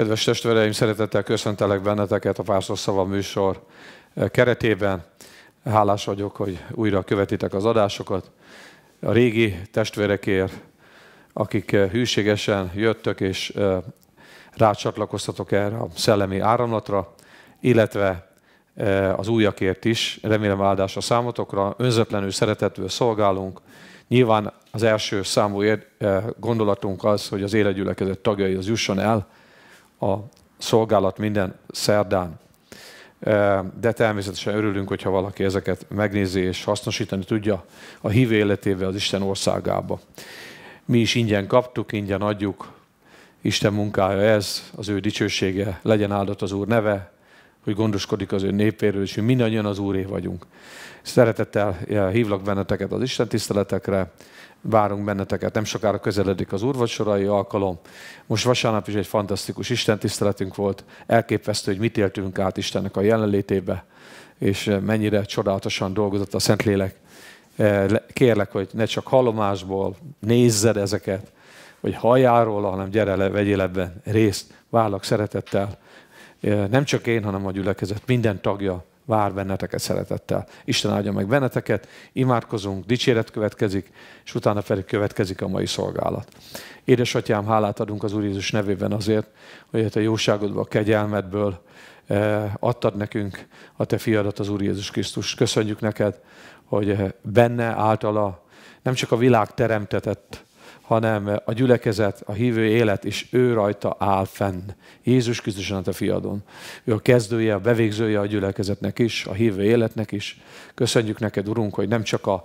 Kedves testvéreim, szeretettel köszöntelek benneteket a Párszor Szava műsor eh, keretében. Hálás vagyok, hogy újra követitek az adásokat. A régi testvérekért, akik eh, hűségesen jöttök és eh, rácsatlakoztatok erre a szellemi áramlatra, illetve az újakért is, remélem áldás a számotokra, önzetlenül, szeretetből szolgálunk. Nyilván az első számú gondolatunk az, hogy az élegyülekezett tagjai az jusson el, a szolgálat minden szerdán. De természetesen örülünk, hogyha valaki ezeket megnézi és hasznosítani tudja a hív életével az Isten országába. Mi is ingyen kaptuk, ingyen adjuk. Isten munkája ez, az ő dicsősége, legyen áldott az Úr neve, hogy gondoskodik az ő népéről, és mi mindannyian az Úré vagyunk. Szeretettel hívlak benneteket az Isten tiszteletekre, várunk benneteket. Nem sokára közeledik az úrvacsorai alkalom. Most vasárnap is egy fantasztikus Isten tiszteletünk volt. Elképesztő, hogy mit éltünk át Istennek a jelenlétébe, és mennyire csodálatosan dolgozott a Szentlélek. Eh, kérlek, hogy ne csak hallomásból nézzed ezeket, vagy halljál róla, hanem gyere le, vegyél ebben részt. Várlak szeretettel. Eh, nem csak én, hanem a gyülekezet minden tagja vár benneteket szeretettel. Isten áldja meg benneteket, imádkozunk, dicséret következik, és utána pedig következik a mai szolgálat. Édesatyám, hálát adunk az Úr Jézus nevében azért, hogy a jóságodba, a kegyelmedből eh, adtad nekünk a Te fiadat, az Úr Jézus Krisztus. Köszönjük neked, hogy eh, benne általa nem csak a világ teremtetett, hanem a gyülekezet, a hívő élet is ő rajta áll fenn. Jézus Krisztus a fiadon. Ő a kezdője, a bevégzője a gyülekezetnek is, a hívő életnek is. Köszönjük neked, Urunk, hogy nem csak a,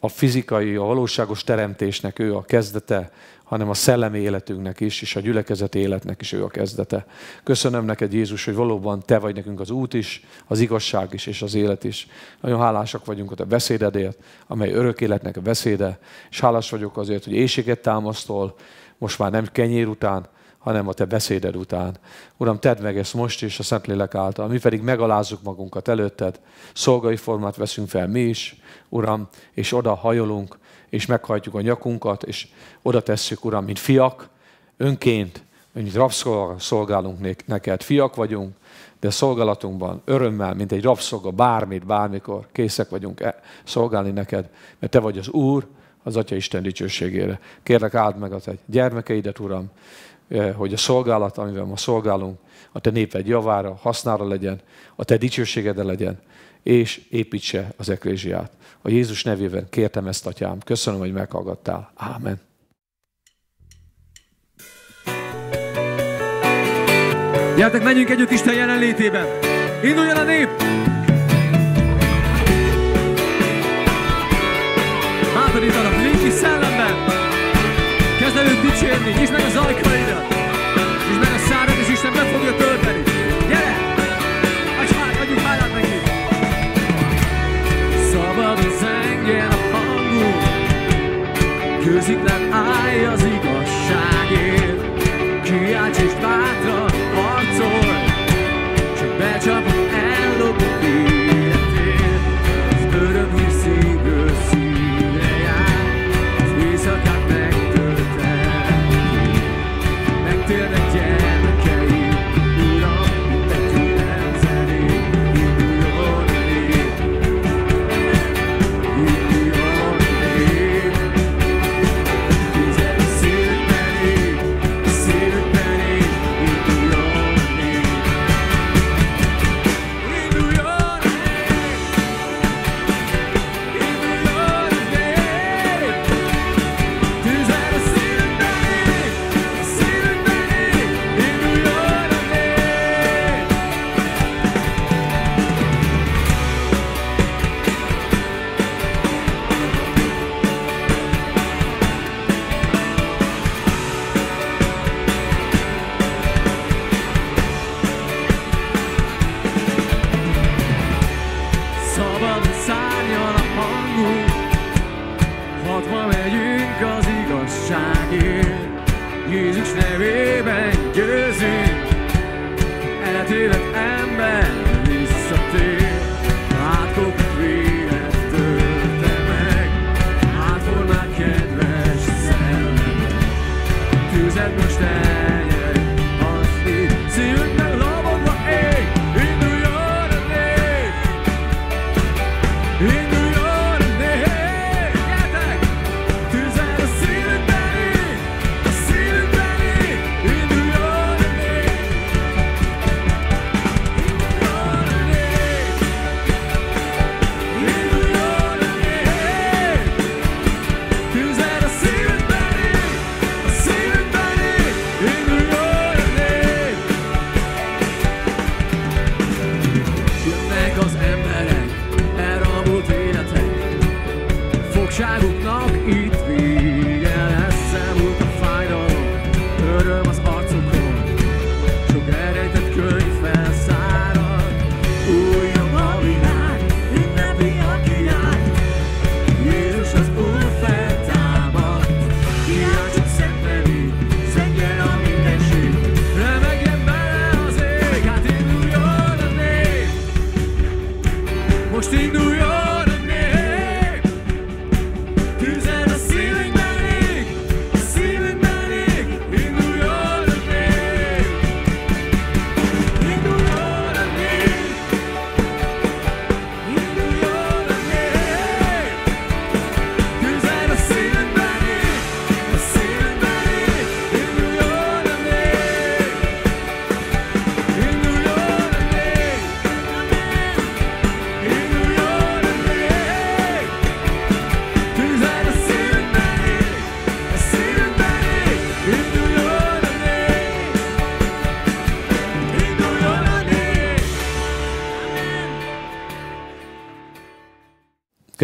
a fizikai, a valóságos teremtésnek ő a kezdete, hanem a szellemi életünknek is, és a gyülekezeti életnek is ő a kezdete. Köszönöm neked, Jézus, hogy valóban te vagy nekünk az út is, az igazság is, és az élet is. Nagyon hálásak vagyunk a te beszédedért, amely örök életnek a beszéde, és hálás vagyok azért, hogy éjséget támasztol, most már nem kenyér után, hanem a te beszéded után. Uram, tedd meg ezt most is a Szentlélek által, mi pedig megalázzuk magunkat előtted, szolgai formát veszünk fel mi is, Uram, és oda hajolunk, és meghajtjuk a nyakunkat, és oda tesszük, Uram, mint fiak, önként, mint rabszolgálunk neked. Fiak vagyunk, de szolgálatunkban örömmel, mint egy rabszolga, bármit, bármikor készek vagyunk -e szolgálni neked, mert te vagy az Úr, az Atya Isten dicsőségére. Kérlek, áld meg a te gyermekeidet, Uram, eh, hogy a szolgálat, amivel ma szolgálunk, a te néped javára, hasznára legyen, a te dicsőségedre legyen, és építse az eklésiát. A Jézus nevében kértem ezt, atyám. Köszönöm, hogy meghallgattál. Ámen. Gyertek, menjünk együtt Isten jelenlétében. Induljon a nép! Bátorítanak lélki szellemben. Kezd előtt dicsérni, nyisd meg az ajkaidat. Nyisd meg a szárad, és Isten be fogja tölteni. Őrzik nem állj az igaz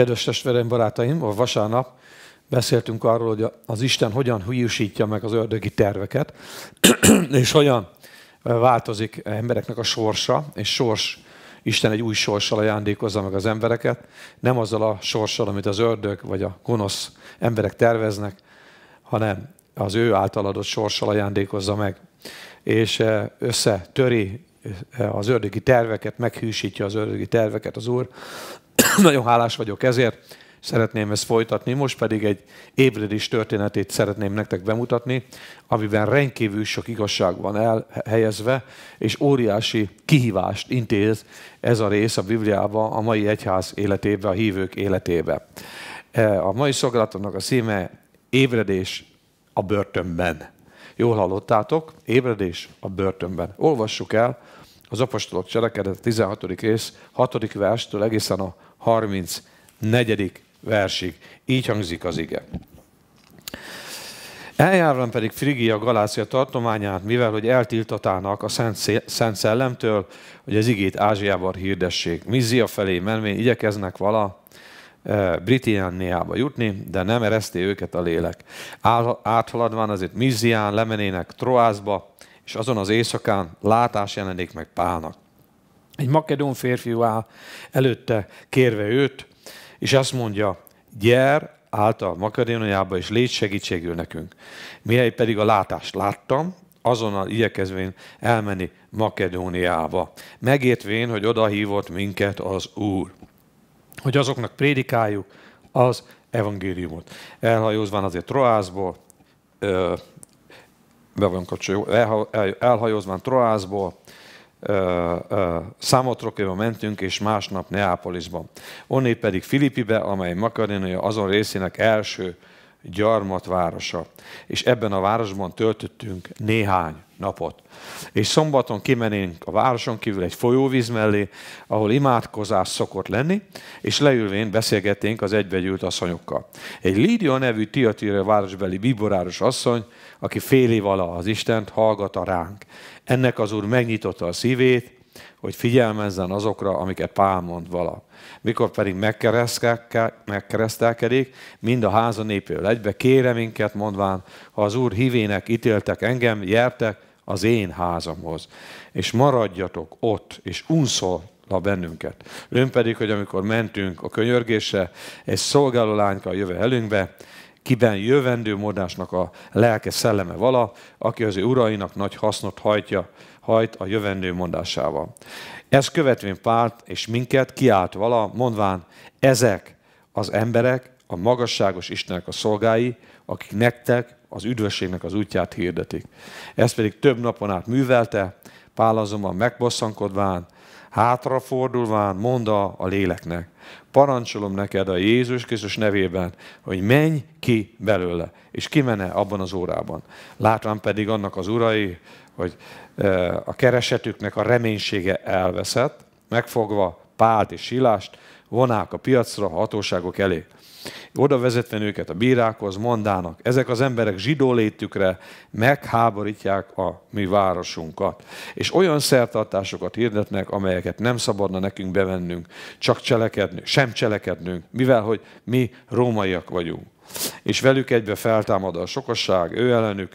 Kedves testvérem, barátaim, a vasárnap beszéltünk arról, hogy az Isten hogyan hűsítja meg az ördögi terveket, és hogyan eh, változik embereknek a sorsa, és sors, Isten egy új sorssal ajándékozza meg az embereket, nem azzal a sorssal, amit az ördög vagy a gonosz emberek terveznek, hanem az ő által adott sorssal ajándékozza meg. És eh, összetöri eh, az ördögi terveket, meghűsítja az ördögi terveket az Úr, Nagyon hálás vagyok ezért, szeretném ezt folytatni. Most pedig egy ébredés történetét szeretném nektek bemutatni, amiben rendkívül sok igazság van elhelyezve, és óriási kihívást intéz ez a rész a Bibliában a mai egyház életébe, a hívők életébe. E, a mai szolgálatomnak a szíme ébredés a börtönben. Jól hallottátok, ébredés a börtönben. Olvassuk el az apostolok cselekedet 16. rész, 6. verstől egészen a 34. versig. Így hangzik az ige. Eljárván pedig Frigia Galácia tartományát, mivel hogy eltiltatának a Szent, Szent Szellemtől, hogy az igét Ázsiában hirdessék. Mizia felé menvén igyekeznek vala e, Britanniába jutni, de nem ereszti őket a lélek. Áthaladván azért Mizián lemenének Troászba, és azon az éjszakán látás jelenik meg Pálnak. Egy makedón férfi áll előtte, kérve őt, és azt mondja, gyer a Makedóniába, és légy segítségül nekünk. Mihely pedig a látást láttam, azonnal igyekezvén elmenni Makedóniába. Megértvén, hogy oda hívott minket az Úr. Hogy azoknak prédikáljuk az evangéliumot. Elhajózván azért Troászból, be van kapcsolva, elhajózván Troászból, Számotrokéba mentünk, és másnap Neápolisba. Onné pedig Filippibe, amely Makarénia azon részének első gyarmatvárosa. És ebben a városban töltöttünk néhány napot. És szombaton kimenénk a városon kívül egy folyóvíz mellé, ahol imádkozás szokott lenni, és leülvén beszélgetnénk az egybegyűlt asszonyokkal. Egy Lídia nevű Tiatira városbeli bíboráros asszony aki féli vala az Istent, hallgat a ránk. Ennek az Úr megnyitotta a szívét, hogy figyelmezzen azokra, amiket Pál mond vala. Mikor pedig megkeresztelkedik, mind a háza népével egybe, kére minket mondván, ha az Úr hívének ítéltek engem, jertek az én házamhoz, és maradjatok ott, és unszol a bennünket. Ön pedig, hogy amikor mentünk a könyörgésre, egy szolgáló lányka jöve elünkbe, kiben jövendő modásnak a lelke szelleme vala, aki az ő urainak nagy hasznot hajtja, hajt a jövendő mondásával. Ez követvén párt és minket kiált vala, mondván, ezek az emberek, a magasságos istenek a szolgái, akik nektek az üdvösségnek az útját hirdetik. Ezt pedig több napon át művelte, Pál azonban megbosszankodván, Hátrafordulván monda a léleknek, parancsolom neked a Jézus Krisztus nevében, hogy menj ki belőle, és kimene abban az órában. Látván pedig annak az urai, hogy e, a keresetüknek a reménysége elveszett, megfogva Pált és Silást, vonák a piacra a hatóságok elé. Oda vezetlen őket a bírákhoz, mondának, ezek az emberek zsidó létükre megháborítják a mi városunkat. És olyan szertartásokat hirdetnek, amelyeket nem szabadna nekünk bevennünk, csak cselekednünk, sem cselekednünk, mivel hogy mi rómaiak vagyunk. És velük egybe feltámad a sokasság, ő ellenük,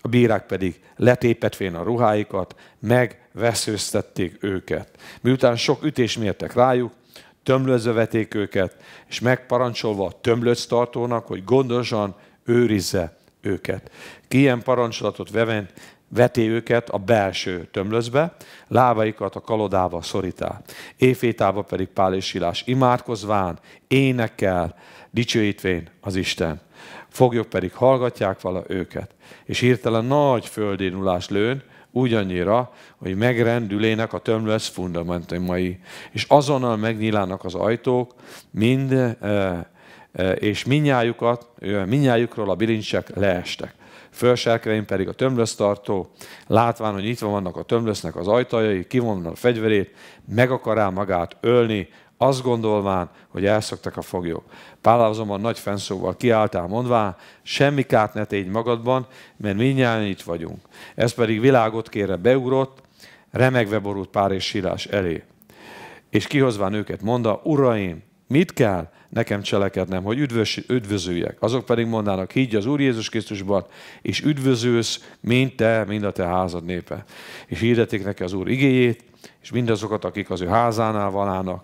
a bírák pedig letépetvén a ruháikat, megveszőztették őket. Miután sok ütés mértek rájuk, tömlözve veték őket, és megparancsolva a tömlöc tartónak, hogy gondosan őrizze őket. Ki ilyen parancsolatot veven, veti őket a belső tömlözbe, lábaikat a kalodával szorítá. Éjfétába pedig Pál és Silás imádkozván, énekkel, dicsőítvén az Isten. Foglyok pedig hallgatják vala őket, és hirtelen nagy földénulás lőn, Ugyannyira, hogy megrendülének a tömlesz fundamentumai, és azonnal megnyílának az ajtók, mind, eh, eh, és minnyájukat, minnyájukról a bilincsek leestek fölserkeim pedig a tartó látván, hogy nyitva vannak a tömlösznek az ajtajai, kivonna a fegyverét, meg akará magát ölni, azt gondolván, hogy elszoktak a foglyok. Pál azonban nagy fenszóval kiálltál mondvá, semmi kárt ne tégy magadban, mert mindjárt itt vagyunk. Ez pedig világot kérve beugrott, remegve borult Pár és sírás elé. És kihozván őket mondta, uraim, mit kell nekem cselekednem, hogy üdvös, üdvözüljek? Azok pedig mondanak: higgy az Úr Jézus Krisztusban, és üdvözülsz, mint te, mind a te házad népe. És hirdetik neki az Úr igéjét, és mindazokat, akik az ő házánál valának,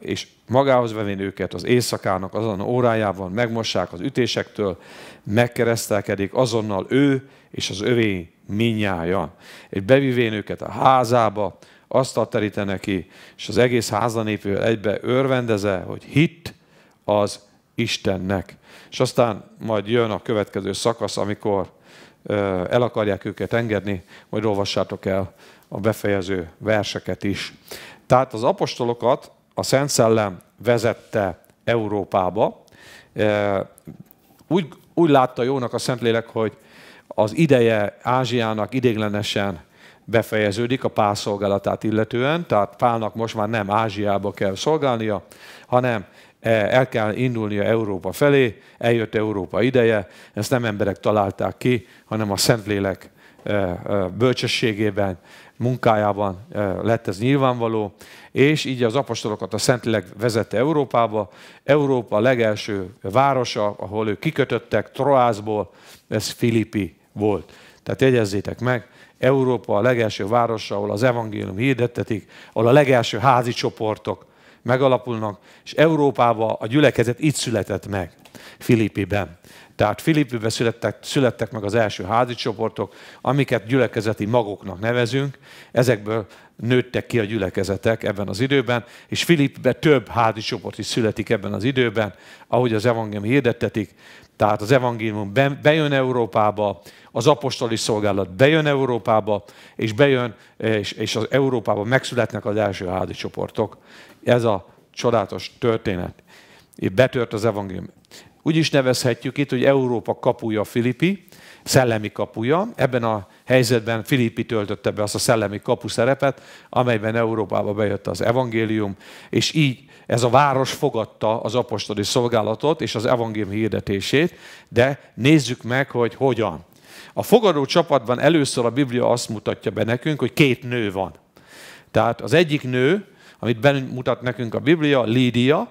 és magához vevén őket az éjszakának azon órájában megmossák az ütésektől, megkeresztelkedik azonnal ő és az övé minnyája. És bevivén őket a házába, azt terite neki, és az egész házanépével egybe örvendeze, hogy hit az Istennek. És aztán majd jön a következő szakasz, amikor el akarják őket engedni, majd olvassátok el a befejező verseket is. Tehát az apostolokat a Szent Szellem vezette Európába. E, úgy, úgy látta jónak a Szentlélek, hogy az ideje Ázsiának idéglenesen befejeződik a pál szolgálatát illetően, tehát Pálnak most már nem Ázsiába kell szolgálnia, hanem e, el kell indulnia Európa felé, eljött Európa ideje, ezt nem emberek találták ki, hanem a Szentlélek e, bölcsességében munkájában eh, lett ez nyilvánvaló, és így az apostolokat a Szentlélek vezette Európába. Európa legelső városa, ahol ők kikötöttek, Troászból, ez Filippi volt. Tehát jegyezzétek meg, Európa a legelső városa, ahol az evangélium hirdettetik, ahol a legelső házi csoportok megalapulnak, és Európába a gyülekezet itt született meg, Filippiben. Tehát Filippőben születtek, születtek meg az első házi csoportok, amiket gyülekezeti magoknak nevezünk. Ezekből nőttek ki a gyülekezetek ebben az időben, és Filippbe több házi csoport is születik ebben az időben, ahogy az evangélium hirdettetik. Tehát az evangélium bejön Európába, az apostoli szolgálat bejön Európába, és bejön, és, és az Európában megszületnek az első házi csoportok. Ez a csodálatos történet. Itt betört az evangélium. Úgy is nevezhetjük itt, hogy Európa kapuja Filippi, szellemi kapuja. Ebben a helyzetben Filippi töltötte be azt a szellemi kapu szerepet, amelyben Európába bejött az evangélium, és így ez a város fogadta az apostoli szolgálatot és az evangélium hirdetését, de nézzük meg, hogy hogyan. A fogadó csapatban először a Biblia azt mutatja be nekünk, hogy két nő van. Tehát az egyik nő, amit bemutat nekünk a Biblia, Lídia,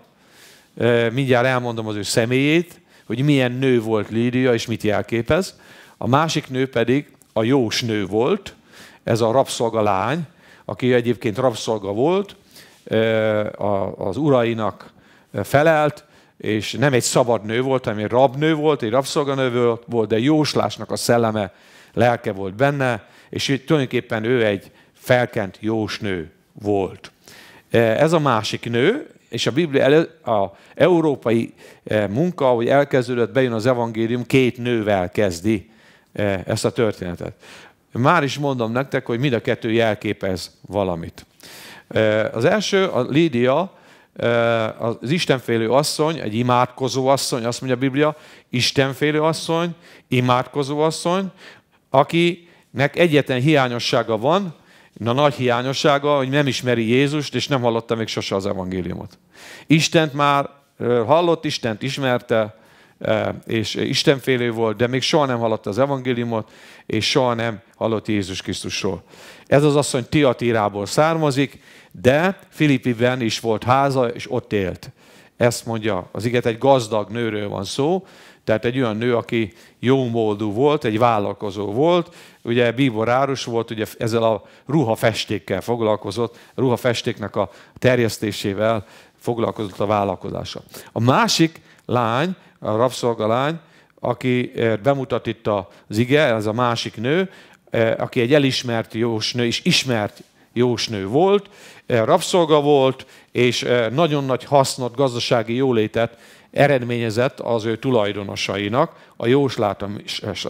mindjárt elmondom az ő személyét, hogy milyen nő volt Lídia és mit jelképez. A másik nő pedig a jós nő volt, ez a rabszolga lány, aki egyébként rabszolga volt, az urainak felelt, és nem egy szabad nő volt, hanem egy rabnő volt, egy rabszolganő volt, de jóslásnak a szelleme, lelke volt benne, és tulajdonképpen ő egy felkent jósnő volt. Ez a másik nő, és a Biblia elő, a európai eh, munka, ahogy elkezdődött, bejön az evangélium, két nővel kezdi eh, ezt a történetet. Már is mondom nektek, hogy mind a kettő jelképez valamit. Eh, az első, a Lídia, az istenfélő asszony, egy imádkozó asszony, azt mondja a Biblia, istenfélő asszony, imádkozó asszony, akinek egyetlen hiányossága van, Na nagy hiányossága, hogy nem ismeri Jézust, és nem hallotta még sose az evangéliumot. Istent már hallott, Istent ismerte, és istenfélő volt, de még soha nem hallotta az evangéliumot, és soha nem hallott Jézus Krisztusról. Ez az asszony Tiatírából származik, de Filippiben is volt háza, és ott élt. Ezt mondja az iget, egy gazdag nőről van szó, tehát egy olyan nő, aki jó módú volt, egy vállalkozó volt, ugye bíborárus volt, ugye ezzel a ruhafestékkel foglalkozott, a ruhafestéknek a terjesztésével foglalkozott a vállalkozása. A másik lány, a rabszolgalány, aki eh, bemutat itt az ige, ez a másik nő, eh, aki egy elismert jósnő, és ismert jósnő volt, eh, rabszolga volt, és nagyon nagy hasznot, gazdasági jólétet eredményezett az ő tulajdonosainak a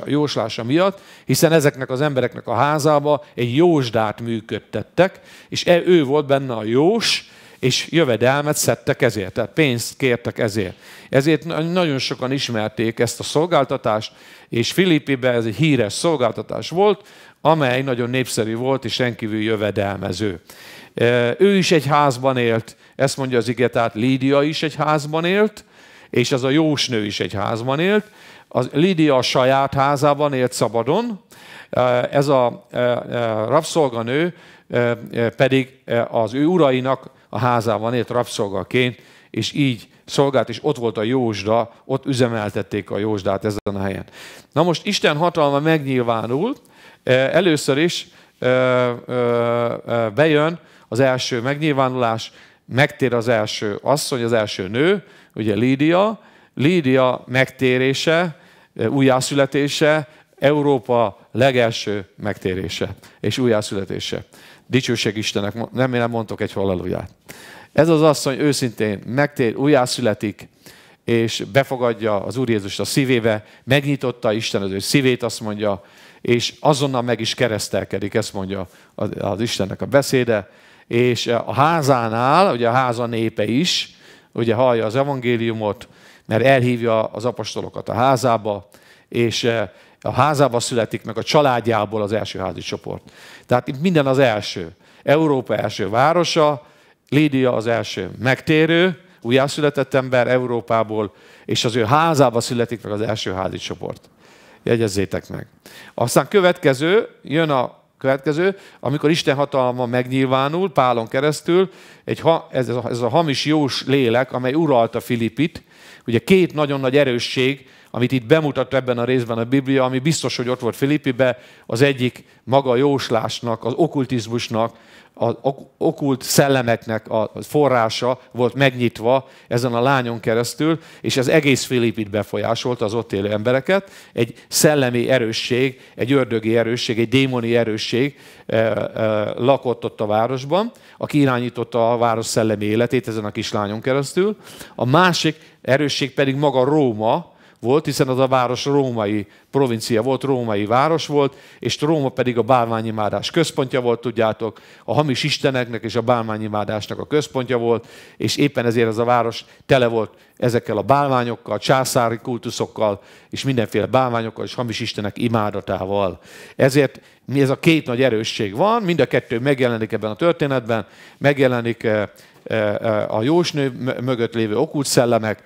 jóslása miatt, hiszen ezeknek az embereknek a házába egy jósdát működtettek, és e, ő volt benne a jós, és jövedelmet szedtek ezért, tehát pénzt kértek ezért. Ezért nagyon sokan ismerték ezt a szolgáltatást, és Filippibe ez egy híres szolgáltatás volt, amely nagyon népszerű volt, és rendkívül jövedelmező. E, ő is egy házban élt, ezt mondja az ige, tehát Lídia is egy házban élt, és ez a jósnő is egy házban élt. az Lidia a saját házában élt szabadon, ez a rabszolganő pedig az ő urainak a házában élt rabszolgaként, és így szolgált, és ott volt a Józsda, ott üzemeltették a Józsdát ezen a helyen. Na most Isten hatalma megnyilvánul, először is bejön az első megnyilvánulás, megtér az első asszony, az első nő, ugye Lídia, Lídia megtérése, e, újjászületése, Európa legelső megtérése és újjászületése. Dicsőség Istennek, nem, nem mondtok egy halleluját. Ez az asszony őszintén megtér, újjászületik, és befogadja az Úr Jézust a szívébe, megnyitotta Isten az ő szívét, azt mondja, és azonnal meg is keresztelkedik, ezt mondja az Istennek a beszéde, és e, a házánál, ugye a háza népe is, ugye hallja az evangéliumot, mert elhívja az apostolokat a házába, és eh, a házába születik meg a családjából az első házi csoport. Tehát itt minden az első. Európa első városa, Lídia az első megtérő, újjászületett ember Európából, és az ő házába születik meg az első házi csoport. Jegyezzétek meg. Aztán következő, jön a Következő, amikor Isten hatalma megnyilvánul Pálon keresztül, egy ha, ez, a, ez a hamis jós lélek, amely uralta Filipit, ugye két nagyon nagy erősség, amit itt bemutat ebben a részben a Biblia, ami biztos, hogy ott volt Filippibe, az egyik maga a jóslásnak, az okkultizmusnak, az okult szellemeknek a forrása volt megnyitva ezen a lányon keresztül, és ez egész Filippit befolyásolta az ott élő embereket. Egy szellemi erősség, egy ördögi erősség, egy démoni erősség eh, eh, lakott ott a városban, aki irányította a város szellemi életét ezen a kislányon keresztül. A másik erősség pedig maga Róma, volt, hiszen az a város római provincia volt, római város volt, és Róma pedig a bálványimádás központja volt, tudjátok, a hamis isteneknek és a bálványimádásnak a központja volt, és éppen ezért ez a város tele volt ezekkel a bálványokkal, császári kultuszokkal, és mindenféle bálványokkal és hamis istenek imádatával. Ezért mi ez a két nagy erősség van, mind a kettő megjelenik ebben a történetben, megjelenik eh, eh, eh, a jósnő mögött lévő okult szellemek,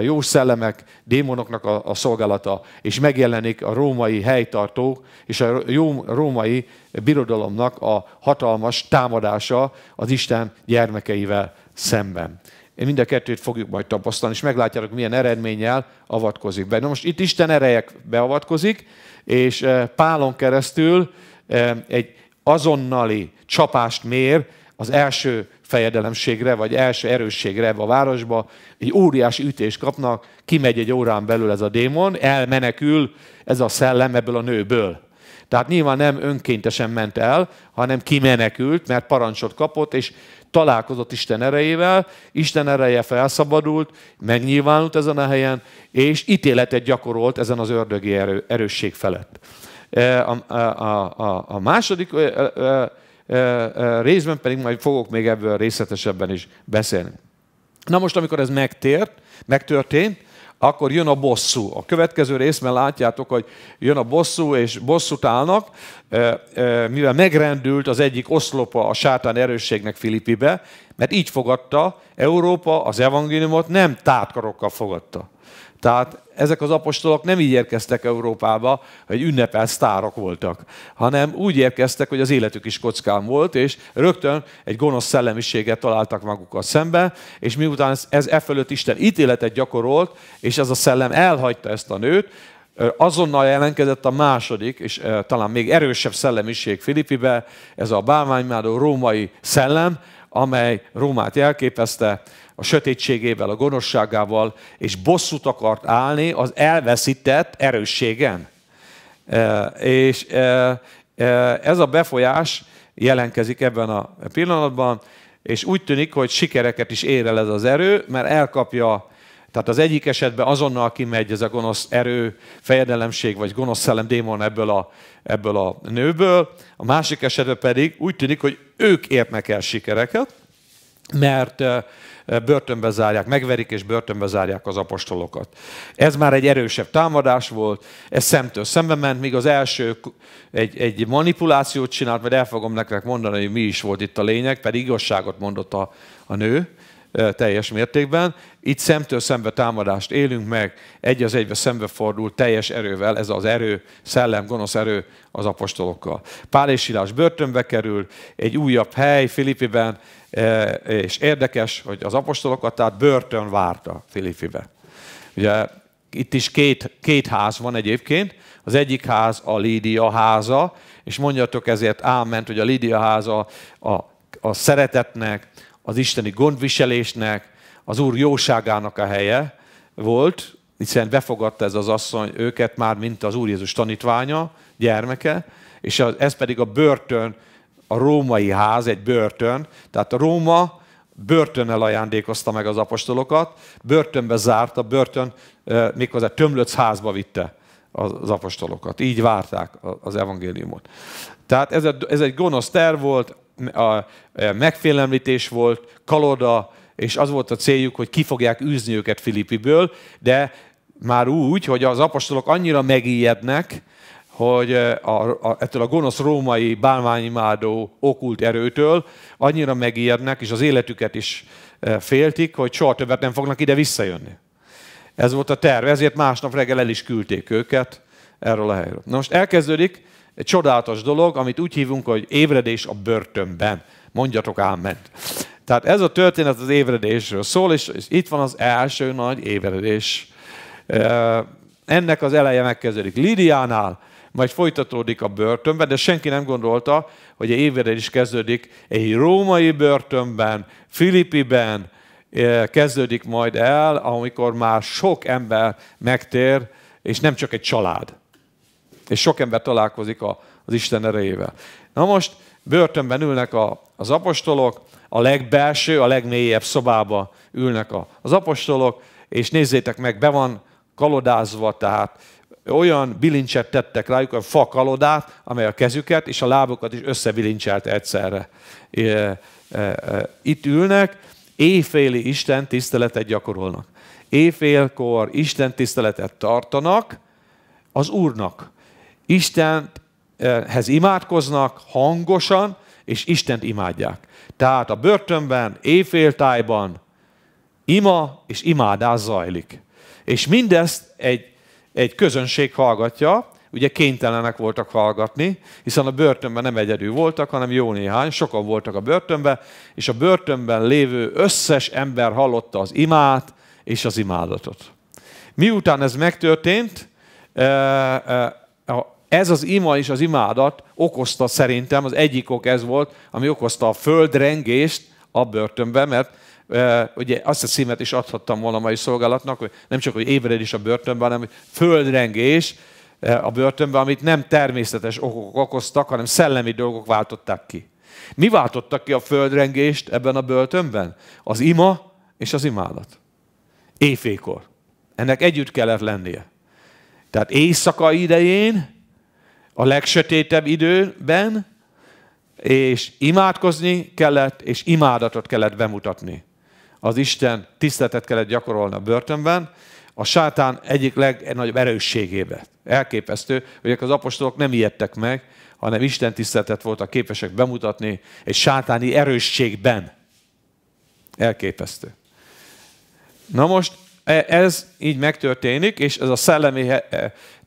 jó szellemek, démonoknak a, a szolgálata, és megjelenik a római helytartók és a jó római birodalomnak a hatalmas támadása az Isten gyermekeivel szemben. Mind a kettőt fogjuk majd tapasztalni, és meglátjátok, milyen eredménnyel avatkozik be. Na most itt Isten erejek beavatkozik, és Pálon keresztül egy azonnali csapást mér az első fejedelemségre, vagy első erősségre ebbe a városba, egy óriási ütést kapnak, kimegy egy órán belül ez a démon, elmenekül ez a szellem ebből a nőből. Tehát nyilván nem önkéntesen ment el, hanem kimenekült, mert parancsot kapott, és találkozott Isten erejével, Isten ereje felszabadult, megnyilvánult ezen a helyen, és ítéletet gyakorolt ezen az ördögi erő, erősség felett. E, a, a, a, a második részben pedig majd fogok még ebből részletesebben is beszélni. Na most, amikor ez megtért, megtörtént, akkor jön a bosszú. A következő részben látjátok, hogy jön a bosszú, és bosszút állnak, mivel megrendült az egyik oszlopa a sátán erősségnek Filippibe, mert így fogadta, Európa az evangéliumot nem tátkarokkal fogadta. Tehát ezek az apostolok nem így érkeztek Európába, hogy ünnepelt sztárok voltak, hanem úgy érkeztek, hogy az életük is kockán volt, és rögtön egy gonosz szellemiséget találtak magukkal szembe, és miután ez, ez e fölött Isten ítéletet gyakorolt, és ez a szellem elhagyta ezt a nőt, azonnal jelentkezett a második, és talán még erősebb szellemiség Filippibe, ez a bálványmádó római szellem, amely Rómát jelképezte, a sötétségével, a gonoszságával, és bosszút akart állni az elveszített erősségen. E, és e, e, ez a befolyás jelenkezik ebben a pillanatban, és úgy tűnik, hogy sikereket is ér el ez az erő, mert elkapja tehát az egyik esetben azonnal kimegy ez a gonosz erő, fejedelemség vagy gonosz szellem démon ebből a, ebből a nőből, a másik esetben pedig úgy tűnik, hogy ők érnek el sikereket, mert eh, börtönbe zárják, megverik és börtönbe zárják az apostolokat. Ez már egy erősebb támadás volt, ez szemtől szembe ment, míg az első egy, egy manipulációt csinált, mert el fogom nektek mondani, hogy mi is volt itt a lényeg, pedig igazságot mondott a, a nő, teljes mértékben. Itt szemtől szembe támadást élünk meg, egy az egybe szembe fordul teljes erővel, ez az erő, szellem, gonosz erő az apostolokkal. Pál és Silás börtönbe kerül, egy újabb hely Filippiben, és érdekes, hogy az apostolokat tehát börtön várta Filippibe. Ugye itt is két, két ház van egyébként, az egyik ház a Lídia háza, és mondjatok ezért áment, hogy a Lídia háza a, a szeretetnek, az isteni gondviselésnek, az Úr jóságának a helye volt, hiszen befogadta ez az asszony őket már, mint az Úr Jézus tanítványa, gyermeke, és ez pedig a börtön, a római ház egy börtön, tehát a Róma börtönnel ajándékozta meg az apostolokat, börtönbe zárta, börtön méghozzá tömlöc házba vitte az apostolokat. Így várták az evangéliumot. Tehát ez, ez egy gonosz terv volt, a megfélemlítés volt, kaloda, és az volt a céljuk, hogy ki fogják űzni őket Filippiből, de már úgy, hogy az apostolok annyira megijednek, hogy a, a, ettől a gonosz római bálványimádó okult erőtől annyira megijednek, és az életüket is féltik, hogy soha többet nem fognak ide visszajönni. Ez volt a terv, ezért másnap reggel el is küldték őket erről a helyről. Na most elkezdődik egy csodálatos dolog, amit úgy hívunk, hogy ébredés a börtönben. Mondjatok áment. Tehát ez a történet az ébredésről szól, és, és itt van az első nagy ébredés. Ennek az eleje megkezdődik Lidiánál, majd folytatódik a börtönben, de senki nem gondolta, hogy egy ébredés kezdődik egy római börtönben, Filippiben, kezdődik majd el, amikor már sok ember megtér, és nem csak egy család. És sok ember találkozik a, az Isten erejével. Na most börtönben ülnek a, az apostolok, a legbelső, a legmélyebb szobába ülnek a, az apostolok, és nézzétek meg, be van kalodázva, tehát olyan bilincset tettek rájuk, a fa kalodát, amely a kezüket és a lábukat is összebilincselt egyszerre. Itt ülnek, éjféli Isten tiszteletet gyakorolnak. Éjfélkor Isten tiszteletet tartanak az Úrnak. Istenhez imádkoznak hangosan, és Istent imádják. Tehát a börtönben, éjféltájban ima és imádás zajlik. És mindezt egy, egy közönség hallgatja, ugye kénytelenek voltak hallgatni, hiszen a börtönben nem egyedül voltak, hanem jó néhány, sokan voltak a börtönben, és a börtönben lévő összes ember hallotta az imát és az imádatot. Miután ez megtörtént, eh, eh, ez az ima és az imádat okozta szerintem, az egyik ok ez volt, ami okozta a földrengést a börtönbe, mert e, ugye azt a szímet is adhattam volna a mai szolgálatnak, hogy nem csak, hogy is a börtönbe, hanem hogy földrengés e, a börtönbe, amit nem természetes okok okoztak, hanem szellemi dolgok váltották ki. Mi váltotta ki a földrengést ebben a börtönben? Az ima és az imádat. Éjfékor. Ennek együtt kellett lennie. Tehát éjszaka idején a legsötétebb időben, és imádkozni kellett, és imádatot kellett bemutatni. Az Isten tiszteletet kellett gyakorolni a börtönben, a sátán egyik legnagyobb erősségébe. Elképesztő, hogy az apostolok nem ijedtek meg, hanem Isten tiszteletet voltak képesek bemutatni egy sátáni erősségben. Elképesztő. Na most E, ez így megtörténik, és ez a szellemi, e,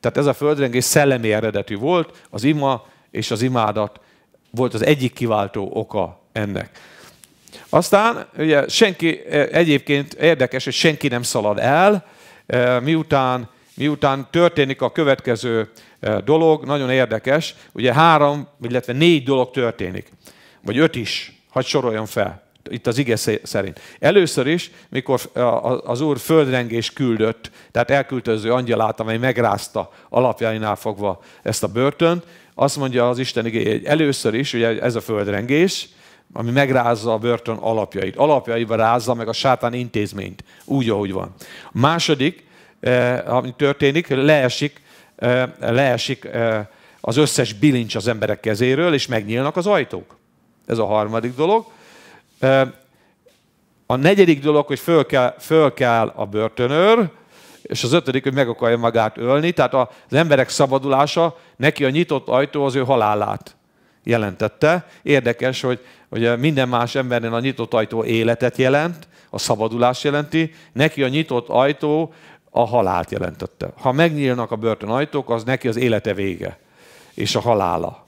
tehát ez a földrengés szellemi eredetű volt, az ima és az imádat volt az egyik kiváltó oka ennek. Aztán ugye senki, e, egyébként érdekes, hogy senki nem szalad el, miután, miután történik a következő dolog, nagyon érdekes, ugye három, illetve négy dolog történik, vagy öt is, hadd soroljon fel itt az ige szerint. Először is, mikor az Úr földrengés küldött, tehát elküldöző angyalát, amely megrázta alapjainál fogva ezt a börtönt, azt mondja az Isten igény, hogy először is, ugye ez a földrengés, ami megrázza a börtön alapjait. Alapjaiba rázza meg a sátán intézményt, úgy, ahogy van. A második, eh, ami történik, leesik, eh, leesik eh, az összes bilincs az emberek kezéről, és megnyílnak az ajtók. Ez a harmadik dolog. A negyedik dolog, hogy föl kell, föl kell a börtönőr, és az ötödik, hogy meg akarja magát ölni. Tehát az emberek szabadulása neki a nyitott ajtó az ő halálát jelentette. Érdekes, hogy, hogy minden más embernél a nyitott ajtó életet jelent, a szabadulás jelenti, neki a nyitott ajtó a halált jelentette. Ha megnyílnak a börtön ajtók, az neki az élete vége és a halála.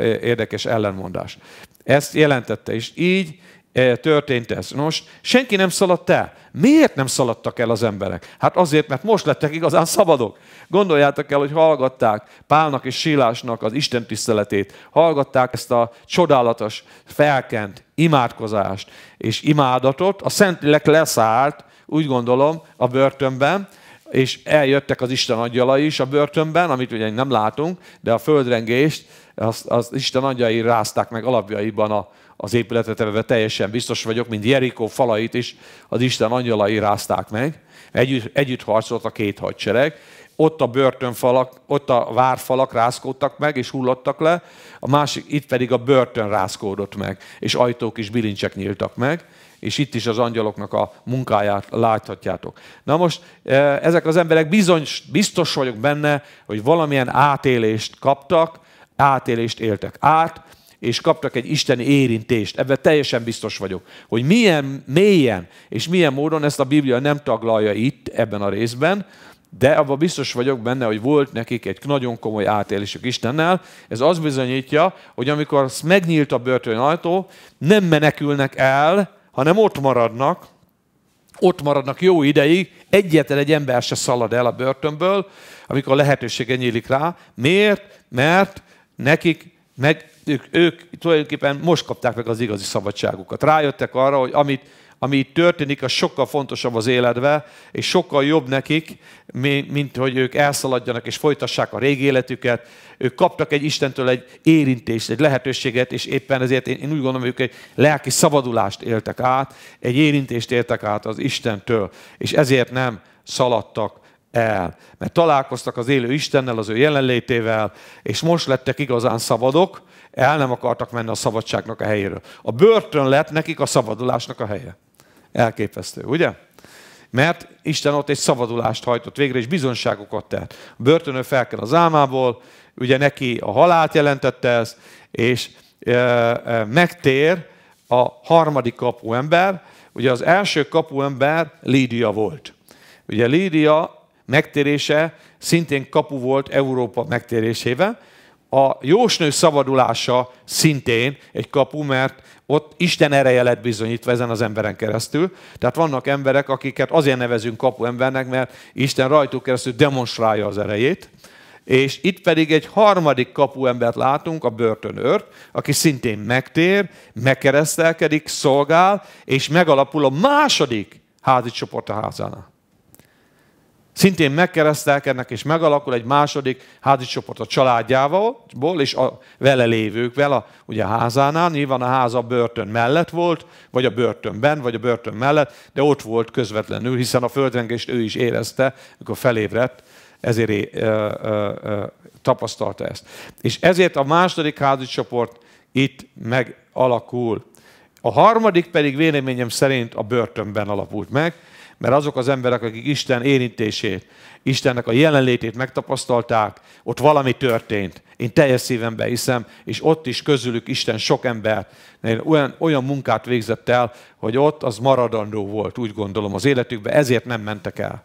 Érdekes ellenmondás. Ezt jelentette, és így eh, történt ez. Nos, senki nem szaladt el. Miért nem szaladtak el az emberek? Hát azért, mert most lettek igazán szabadok. Gondoljátok el, hogy hallgatták Pálnak és Sílásnak az Isten tiszteletét, hallgatták ezt a csodálatos felkent imádkozást és imádatot. A Szentlélek leszállt, úgy gondolom, a börtönben, és eljöttek az Isten angyalai is a börtönben, amit ugye nem látunk, de a földrengést azt, az Isten angyai rázták meg alapjaiban a, az épületet, ebben teljesen biztos vagyok, mint Jerikó falait is az Isten angyalai rázták meg. Együtt, együtt harcolt a két hadsereg, ott a börtönfalak, ott a várfalak rázkódtak meg, és hullottak le, a másik, itt pedig a börtön rázkódott meg, és ajtók és bilincsek nyíltak meg, és itt is az angyaloknak a munkáját láthatjátok. Na most e, ezek az emberek bizony, biztos vagyok benne, hogy valamilyen átélést kaptak, átélést éltek át, és kaptak egy isteni érintést. Ebben teljesen biztos vagyok, hogy milyen mélyen és milyen módon ezt a Biblia nem taglalja itt, ebben a részben, de abban biztos vagyok benne, hogy volt nekik egy nagyon komoly átélésük Istennel. Ez azt bizonyítja, hogy amikor megnyílt a börtönajtó, nem menekülnek el, hanem ott maradnak, ott maradnak jó ideig, egyetlen egy ember se szalad el a börtönből, amikor lehetősége nyílik rá. Miért? Mert nekik meg ők, ők tulajdonképpen most kapták meg az igazi szabadságukat. Rájöttek arra, hogy amit, ami itt történik, az sokkal fontosabb az életbe, és sokkal jobb nekik, mint hogy ők elszaladjanak és folytassák a régi életüket. Ők kaptak egy Istentől egy érintést, egy lehetőséget, és éppen ezért én, én úgy gondolom, hogy ők egy lelki szabadulást éltek át, egy érintést éltek át az Istentől, és ezért nem szaladtak el. Mert találkoztak az élő Istennel, az ő jelenlétével, és most lettek igazán szabadok, el nem akartak menni a szabadságnak a helyéről. A börtön lett nekik a szabadulásnak a helye. Elképesztő, ugye? Mert Isten ott egy szabadulást hajtott végre, és bizonságokat tett. A börtönő fel kell az álmából, ugye neki a halált jelentette ez, és e, e, megtér a harmadik kapuember, ugye az első kapuember Lídia volt. Ugye Lídia megtérése szintén kapu volt Európa megtérésébe. A jósnő szabadulása szintén egy kapu, mert ott Isten ereje lett bizonyítva ezen az emberen keresztül. Tehát vannak emberek, akiket azért nevezünk kapu embernek, mert Isten rajtuk keresztül demonstrálja az erejét. És itt pedig egy harmadik kapuembert látunk, a börtönőrt, aki szintén megtér, megkeresztelkedik, szolgál, és megalapul a második házi csoport a házánál. Szintén megkeresztelkednek, és megalakul egy második csoport a családjával, és a vele lévőkvel, a, ugye a házánál. Nyilván a háza a börtön mellett volt, vagy a börtönben, vagy a börtön mellett, de ott volt közvetlenül, hiszen a földrengést ő is érezte, amikor felébredt, ezért é, ö, ö, ö, tapasztalta ezt. És ezért a második csoport itt megalakul. A harmadik pedig véleményem szerint a börtönben alapult meg, mert azok az emberek, akik Isten érintését, Istennek a jelenlétét megtapasztalták, ott valami történt. Én teljes szívemben hiszem, és ott is közülük Isten sok ember olyan, olyan munkát végzett el, hogy ott az maradandó volt, úgy gondolom, az életükbe, ezért nem mentek el.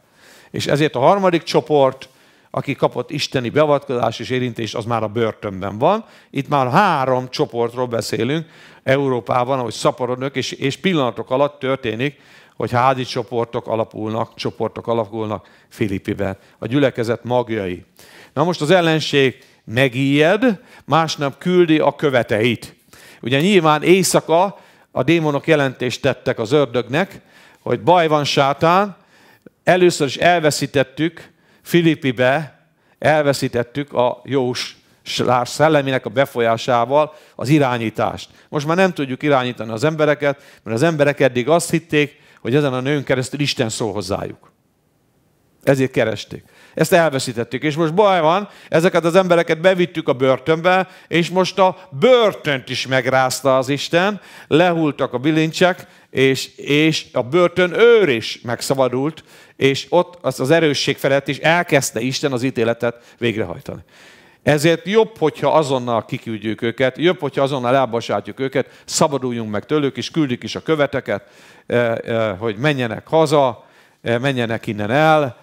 És ezért a harmadik csoport, aki kapott isteni beavatkozás és érintést, az már a börtönben van. Itt már három csoportról beszélünk Európában, ahogy szaporodnak, és, és pillanatok alatt történik hogy házi csoportok alapulnak, csoportok alapulnak Filippiben, a gyülekezet magjai. Na most az ellenség megijed, másnap küldi a követeit. Ugye nyilván éjszaka a démonok jelentést tettek az ördögnek, hogy baj van sátán, először is elveszítettük Filippibe, elveszítettük a jós lás szellemének a befolyásával az irányítást. Most már nem tudjuk irányítani az embereket, mert az emberek eddig azt hitték, hogy ezen a nőn keresztül Isten szól hozzájuk. Ezért keresték. Ezt elveszítették, és most baj van, ezeket az embereket bevittük a börtönbe, és most a börtönt is megrázta az Isten, lehultak a bilincsek, és, és a börtön őr is megszabadult, és ott az, az erősség felett is elkezdte Isten az ítéletet végrehajtani. Ezért jobb, hogyha azonnal kiküldjük őket, jobb, hogyha azonnal elbasátjuk őket, szabaduljunk meg tőlük, és küldjük is a követeket, eh, eh, hogy menjenek haza, eh, menjenek innen el,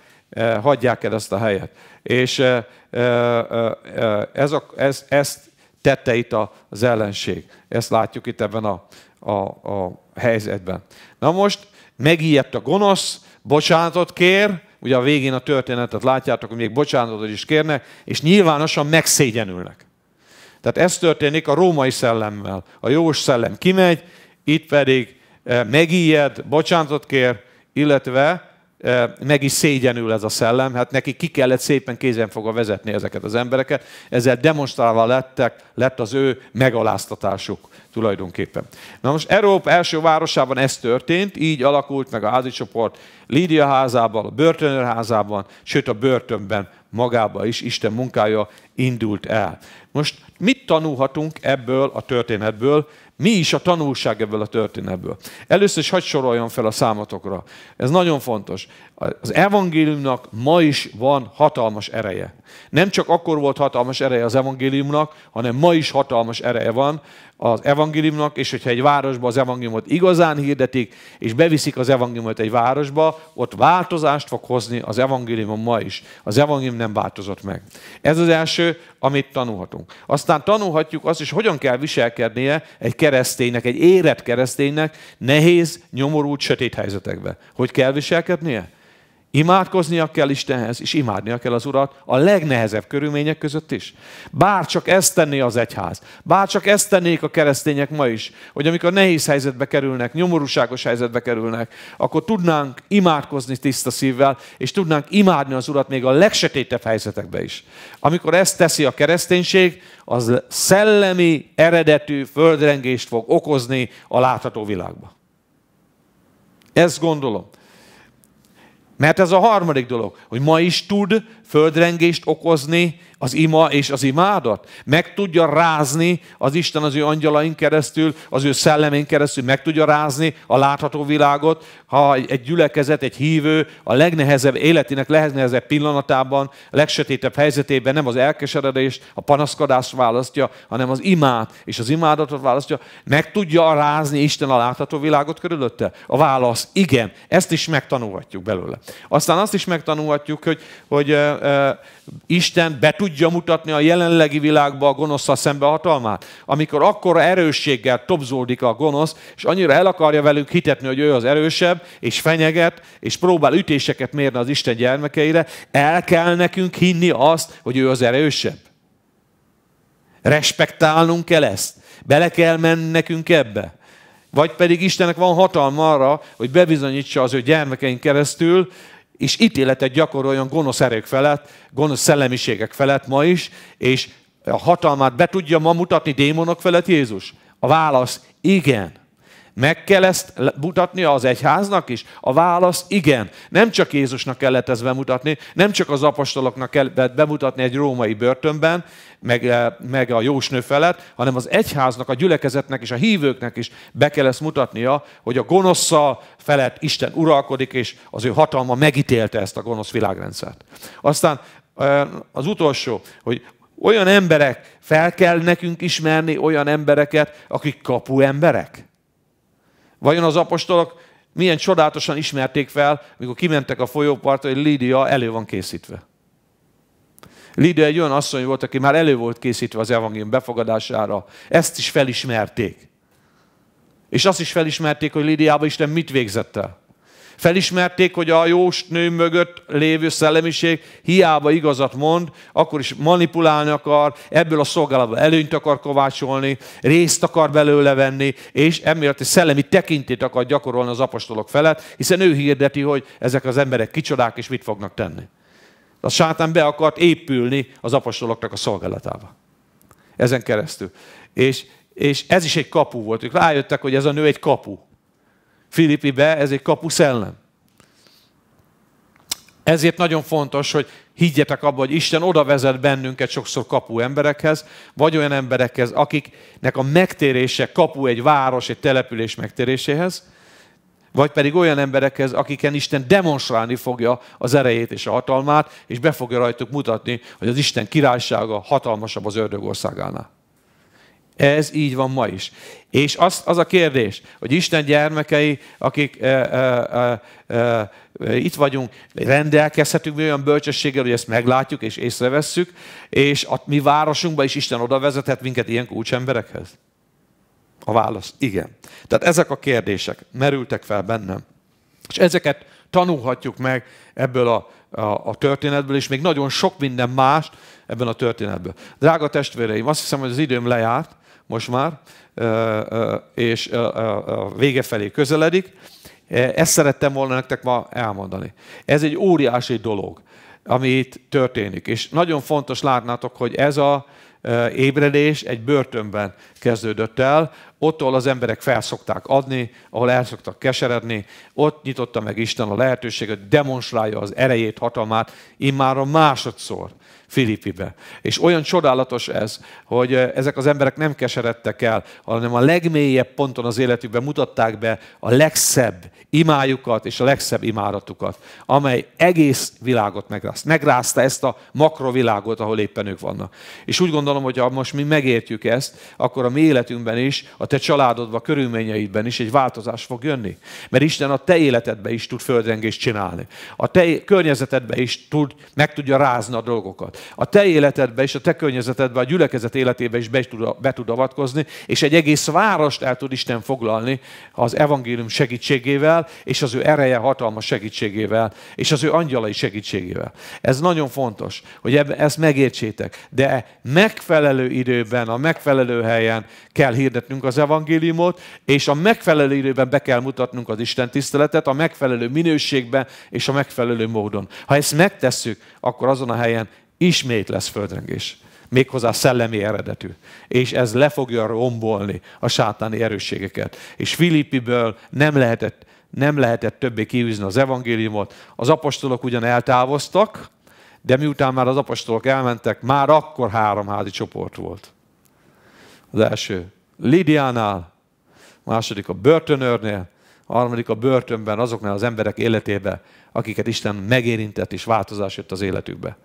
hagyják el ezt a helyet. És ez a, ez, ezt tette itt az ellenség. Ezt látjuk itt ebben a, a, a helyzetben. Na most megijedt a gonosz, bocsánatot kér, ugye a végén a történetet látjátok, hogy még bocsánatot is kérnek, és nyilvánosan megszégyenülnek. Tehát ez történik a római szellemmel. A jós szellem kimegy, itt pedig eh, megijed, bocsánatot kér, illetve meg is szégyenül ez a szellem, hát neki ki kellett szépen kézen fogva vezetni ezeket az embereket, ezzel demonstrálva lettek, lett az ő megaláztatásuk tulajdonképpen. Na most Európa első városában ez történt, így alakult meg a csoport Lídia házában, a börtönőrházában, sőt a börtönben magába is Isten munkája indult el. Most mit tanulhatunk ebből a történetből? Mi is a tanulság ebből a történetből? Először is hagyd soroljam fel a számotokra. Ez nagyon fontos. Az evangéliumnak ma is van hatalmas ereje. Nem csak akkor volt hatalmas ereje az evangéliumnak, hanem ma is hatalmas ereje van, az evangéliumnak, és hogyha egy városba az evangéliumot igazán hirdetik, és beviszik az evangéliumot egy városba, ott változást fog hozni az evangélium ma is. Az evangélium nem változott meg. Ez az első, amit tanulhatunk. Aztán tanulhatjuk azt is, hogyan kell viselkednie egy kereszténynek, egy érett kereszténynek nehéz, nyomorult, sötét helyzetekbe. Hogy kell viselkednie? Imádkoznia kell Istenhez, és imádnia kell az Urat a legnehezebb körülmények között is. Bár csak ezt tenné az egyház, bár csak ezt tennék a keresztények ma is, hogy amikor nehéz helyzetbe kerülnek, nyomorúságos helyzetbe kerülnek, akkor tudnánk imádkozni tiszta szívvel, és tudnánk imádni az Urat még a legsötétebb helyzetekbe is. Amikor ezt teszi a kereszténység, az szellemi eredetű földrengést fog okozni a látható világba. Ezt gondolom. Mert ez a harmadik dolog, hogy ma is tud földrengést okozni az ima és az imádat. Meg tudja rázni az Isten az ő angyalain keresztül, az ő szellemén keresztül, meg tudja rázni a látható világot, ha egy gyülekezet, egy hívő a legnehezebb életének legnehezebb pillanatában, a legsötétebb helyzetében nem az elkeseredést, a panaszkodást választja, hanem az imát és az imádatot választja. Meg tudja rázni Isten a látható világot körülötte? A válasz igen. Ezt is megtanulhatjuk belőle. Aztán azt is megtanulhatjuk, hogy, hogy uh, uh, Isten be tudja tudja mutatni a jelenlegi világba a gonoszsal szembe hatalmát. Amikor akkora erősséggel tobzódik a gonosz, és annyira el akarja velünk hitetni, hogy ő az erősebb, és fenyeget, és próbál ütéseket mérni az Isten gyermekeire, el kell nekünk hinni azt, hogy ő az erősebb. Respektálnunk kell ezt. Bele kell menni nekünk ebbe. Vagy pedig Istennek van hatalma arra, hogy bebizonyítsa az ő gyermekeink keresztül, és ítéletet gyakoroljon gonosz erők felett, gonosz szellemiségek felett ma is, és a hatalmát be tudja ma mutatni démonok felett Jézus? A válasz igen. Meg kell ezt mutatni az egyháznak is? A válasz igen. Nem csak Jézusnak kellett ezt bemutatni, nem csak az apostoloknak kellett bemutatni egy római börtönben, meg, eh, meg a jósnő felett, hanem az egyháznak, a gyülekezetnek és a hívőknek is be kell ezt mutatnia, hogy a gonosza felett Isten uralkodik, és az ő hatalma megítélte ezt a gonosz világrendszert. Aztán eh, az utolsó, hogy olyan emberek, fel kell nekünk ismerni olyan embereket, akik kapu emberek. Vajon az apostolok milyen csodálatosan ismerték fel, mikor kimentek a folyópartra, hogy Lídia elő van készítve. Lídia egy olyan asszony volt, aki már elő volt készítve az evangélium befogadására. Ezt is felismerték. És azt is felismerték, hogy Lídiában Isten mit végzett el. Felismerték, hogy a jós nő mögött lévő szellemiség hiába igazat mond, akkor is manipulálni akar, ebből a szolgálatból előnyt akar kovácsolni, részt akar belőle venni, és emiatt egy szellemi tekintét akar gyakorolni az apostolok felett, hiszen ő hirdeti, hogy ezek az emberek kicsodák, és mit fognak tenni. A sátán be akart épülni az apostoloknak a szolgálatába. Ezen keresztül. És, és ez is egy kapu volt. Ők rájöttek, hogy ez a nő egy kapu. Filippibe, ez egy kapu szellem. Ezért nagyon fontos, hogy higgyetek abba, hogy Isten oda vezet bennünket sokszor kapu emberekhez, vagy olyan emberekhez, akiknek a megtérése kapu egy város, egy település megtéréséhez, vagy pedig olyan emberekhez, akiken Isten demonstrálni fogja az erejét és a hatalmát, és be fogja rajtuk mutatni, hogy az Isten királysága hatalmasabb az ördög országánál. Ez így van ma is. És az, az a kérdés, hogy Isten gyermekei, akik e, e, e, e, itt vagyunk, rendelkezhetünk mi olyan bölcsességgel, hogy ezt meglátjuk és észrevesszük, és a mi városunkban is Isten oda vezethet minket ilyen kulcsemberekhez? A válasz, igen. Tehát ezek a kérdések merültek fel bennem. És ezeket tanulhatjuk meg ebből a, a, a történetből, és még nagyon sok minden más ebben a történetből. Drága testvéreim, azt hiszem, hogy az időm lejárt, most már, és a vége felé közeledik. E, ezt szerettem volna nektek ma elmondani. Ez egy óriási dolog, ami itt történik. És nagyon fontos látnátok, hogy ez a ébredés egy börtönben kezdődött el, ott, ahol az emberek felszokták adni, ahol elszoktak keseredni, ott nyitotta meg Isten a lehetőséget, demonstrálja az erejét, hatalmát, immár a másodszor. Filippibe. És olyan csodálatos ez, hogy ezek az emberek nem keseredtek el, hanem a legmélyebb ponton az életükben mutatták be a legszebb imájukat és a legszebb imáratukat, amely egész világot megrázta. Megrázta ezt a makrovilágot, ahol éppen ők vannak. És úgy gondolom, hogy ha most mi megértjük ezt, akkor a mi életünkben is, a te családodban, körülményeidben is egy változás fog jönni. Mert Isten a te életedbe is tud földrengést csinálni. A te környezetedbe is tud, meg tudja rázni a dolgokat a te életedbe és a te környezetedbe, a gyülekezet életébe is be, tud, be tud avatkozni, és egy egész várost el tud Isten foglalni az evangélium segítségével, és az ő ereje hatalma segítségével, és az ő angyalai segítségével. Ez nagyon fontos, hogy ebbe, ezt megértsétek, de megfelelő időben, a megfelelő helyen kell hirdetnünk az evangéliumot, és a megfelelő időben be kell mutatnunk az Isten tiszteletet, a megfelelő minőségben és a megfelelő módon. Ha ezt megtesszük, akkor azon a helyen Ismét lesz földrengés. Méghozzá szellemi eredetű. És ez le fogja rombolni a sátáni erősségeket. És Filippiből nem lehetett, nem lehetett többé kiűzni az evangéliumot. Az apostolok ugyan eltávoztak, de miután már az apostolok elmentek, már akkor három házi csoport volt. Az első Lidiánál, második a börtönőrnél, harmadik a börtönben, azoknál az emberek életébe, akiket Isten megérintett és változás jött az életükbe.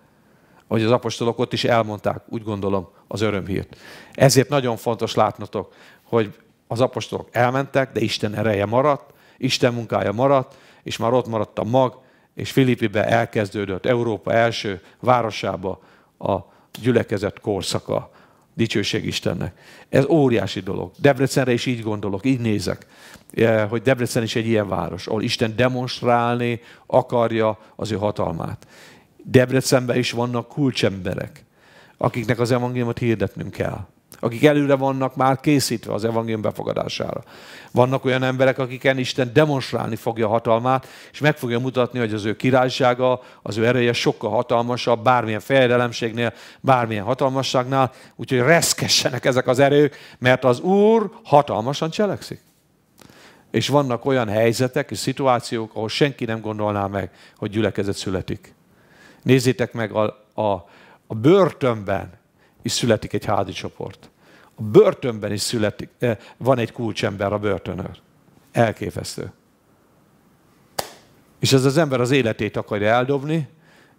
Hogy az apostolok ott is elmondták, úgy gondolom, az örömhírt. Ezért nagyon fontos látnotok, hogy az apostolok elmentek, de Isten ereje maradt, Isten munkája maradt, és már ott maradt a mag, és Filippibe elkezdődött Európa első városába a gyülekezet korszaka. Dicsőség Istennek. Ez óriási dolog. Debrecenre is így gondolok, így nézek, eh, hogy Debrecen is egy ilyen város, ahol Isten demonstrálni akarja az ő hatalmát. Debrecenben is vannak kulcsemberek, akiknek az evangéliumot hirdetnünk kell. Akik előre vannak már készítve az evangélium befogadására. Vannak olyan emberek, akiken Isten demonstrálni fogja a hatalmát, és meg fogja mutatni, hogy az ő királysága, az ő ereje sokkal hatalmasabb bármilyen fejedelemségnél, bármilyen hatalmasságnál, úgyhogy reszkessenek ezek az erők, mert az Úr hatalmasan cselekszik. És vannak olyan helyzetek és szituációk, ahol senki nem gondolná meg, hogy gyülekezet születik. Nézzétek meg, a, a, a börtönben is születik egy házi csoport. A börtönben is születik, eh, van egy kulcsember a börtönör. Elképesztő. És ez az ember az életét akarja eldobni,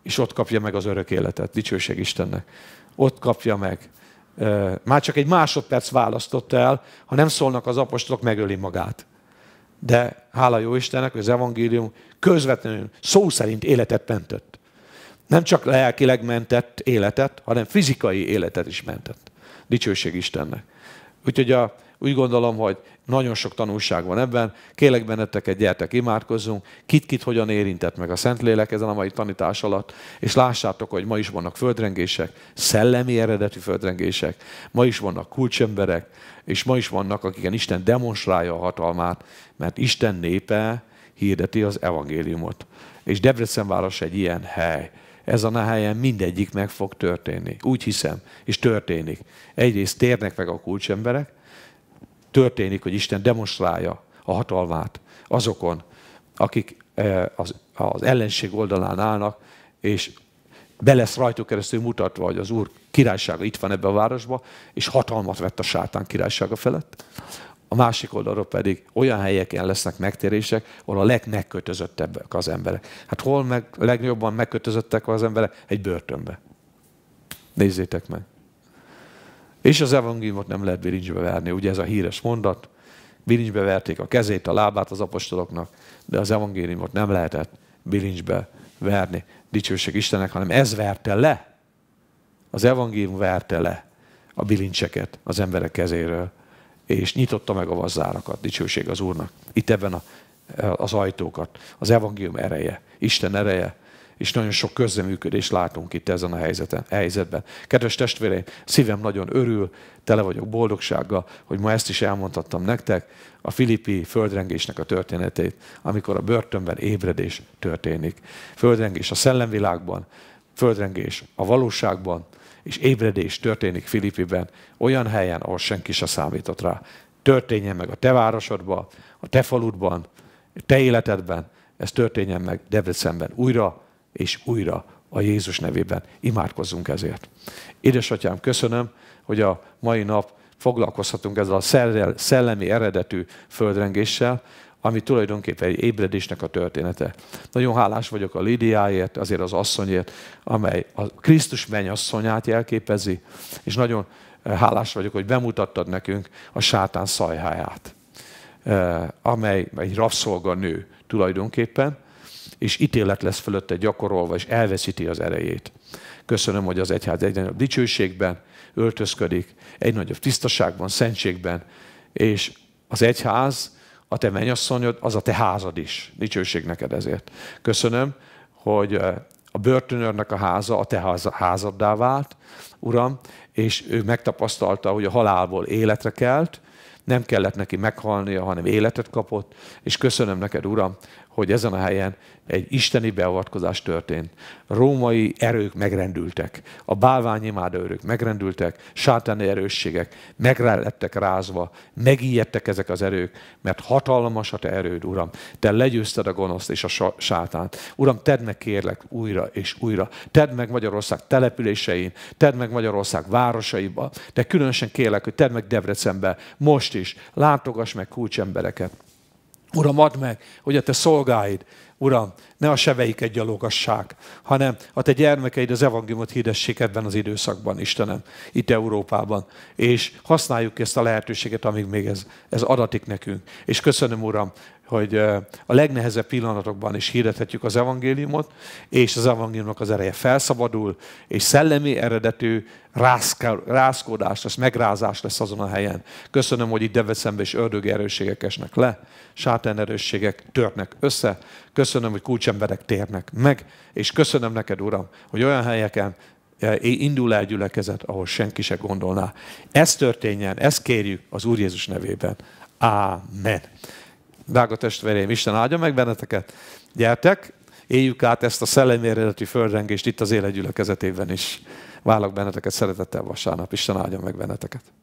és ott kapja meg az örök életet. Dicsőség Istennek. Ott kapja meg. Eh, már csak egy másodperc választott el, ha nem szólnak az apostolok, megöli magát. De hála jó Istennek, hogy az evangélium közvetlenül szó szerint életet mentett. Nem csak lelkileg mentett életet, hanem fizikai életet is mentett. Dicsőség Istennek. Úgyhogy a, úgy gondolom, hogy nagyon sok tanulság van ebben. Kélek benneteket, gyertek, imádkozzunk. Kit-kit hogyan érintett meg a Szentlélek ezen a mai tanítás alatt. És lássátok, hogy ma is vannak földrengések, szellemi eredetű földrengések. Ma is vannak kulcsemberek, és ma is vannak, akiken Isten demonstrálja a hatalmát, mert Isten népe hirdeti az evangéliumot. És Debrecen város egy ilyen hely ezen a helyen mindegyik meg fog történni. Úgy hiszem, és történik. Egyrészt térnek meg a kulcsemberek, történik, hogy Isten demonstrálja a hatalmát azokon, akik eh, az, az ellenség oldalán állnak, és be lesz rajtuk keresztül mutatva, hogy az Úr királysága itt van ebben a városba, és hatalmat vett a sátán királysága felett a másik oldalról pedig olyan helyeken lesznek megtérések, ahol a legmegkötözöttebbek az emberek. Hát hol meg legjobban megkötözöttek az emberek? Egy börtönbe. Nézzétek meg. És az evangéliumot nem lehet bilincsbe verni. Ugye ez a híres mondat, bilincsbe verték a kezét, a lábát az apostoloknak, de az evangéliumot nem lehetett bilincsbe verni. Dicsőség Istennek, hanem ez verte le. Az evangélium verte le a bilincseket az emberek kezéről és nyitotta meg a vazzárakat, dicsőség az Úrnak. Itt ebben a, az ajtókat, az evangélium ereje, Isten ereje, és nagyon sok közreműködést látunk itt ezen a helyzeten, helyzetben. Kedves testvéreim, szívem nagyon örül, tele vagyok boldogsággal, hogy ma ezt is elmondhattam nektek, a filippi földrengésnek a történetét, amikor a börtönben ébredés történik. Földrengés a szellemvilágban, földrengés a valóságban, és ébredés történik Filippiben, olyan helyen, ahol senki se számított rá. Történjen meg a te városodban, a te faludban, a te életedben, ez történjen meg Debrecenben újra és újra a Jézus nevében. Imádkozzunk ezért. Édesatyám, köszönöm, hogy a mai nap foglalkozhatunk ezzel a szellemi eredetű földrengéssel, ami tulajdonképpen egy ébredésnek a története. Nagyon hálás vagyok a Lidiáért, azért az asszonyért, amely a Krisztus mennyasszonyát jelképezi, és nagyon eh, hálás vagyok, hogy bemutattad nekünk a sátán szajháját, eh, amely egy rabszolga nő tulajdonképpen, és ítélet lesz fölötte gyakorolva, és elveszíti az erejét. Köszönöm, hogy az egyház egy nagyobb dicsőségben öltözködik, egy nagyobb tisztaságban, szentségben, és az egyház a te mennyasszonyod, az a te házad is. Dicsőség neked ezért. Köszönöm, hogy eh, a börtönőrnek a háza a te házaddá vált, Uram, és ő megtapasztalta, hogy a halálból életre kelt, nem kellett neki meghalnia, hanem életet kapott, és köszönöm neked, Uram, hogy ezen a helyen egy isteni beavatkozás történt. Római erők megrendültek, a bálványimáda örök megrendültek, sátáni erősségek megrettek rázva, megijedtek ezek az erők, mert hatalmas a te erőd, Uram. Te legyőzted a gonoszt és a sátánt. Uram, tedd meg kérlek újra és újra. Tedd meg Magyarország településein, tedd meg Magyarország városaiba, de különösen kérlek, hogy tedd meg Debrecenbe most is. Látogass meg kulcsembereket. Uram, add meg, hogy a te szolgáid Uram, ne a seveiket gyalogassák, hanem a te gyermekeid az evangéliumot hirdessék ebben az időszakban, Istenem, itt Európában. És használjuk ezt a lehetőséget, amíg még ez, ez adatik nekünk. És köszönöm, Uram, hogy a legnehezebb pillanatokban is hirdethetjük az evangéliumot, és az evangéliumnak az ereje felszabadul, és szellemi eredetű rászkódás lesz, megrázás lesz azon a helyen. Köszönöm, hogy itt Debrecenben is ördög erősségek esnek le, sátán erősségek törnek össze. Köszönöm, köszönöm, hogy kulcsemberek térnek meg, és köszönöm neked, Uram, hogy olyan helyeken eh, indul el gyülekezet, ahol senki se gondolná. Ez történjen, ezt kérjük az Úr Jézus nevében. Ámen. Drága testvéreim, Isten áldja meg benneteket. Gyertek, éljük át ezt a eredeti földrengést itt az élet gyülekezetében is. Válok benneteket szeretettel vasárnap. Isten áldja meg benneteket.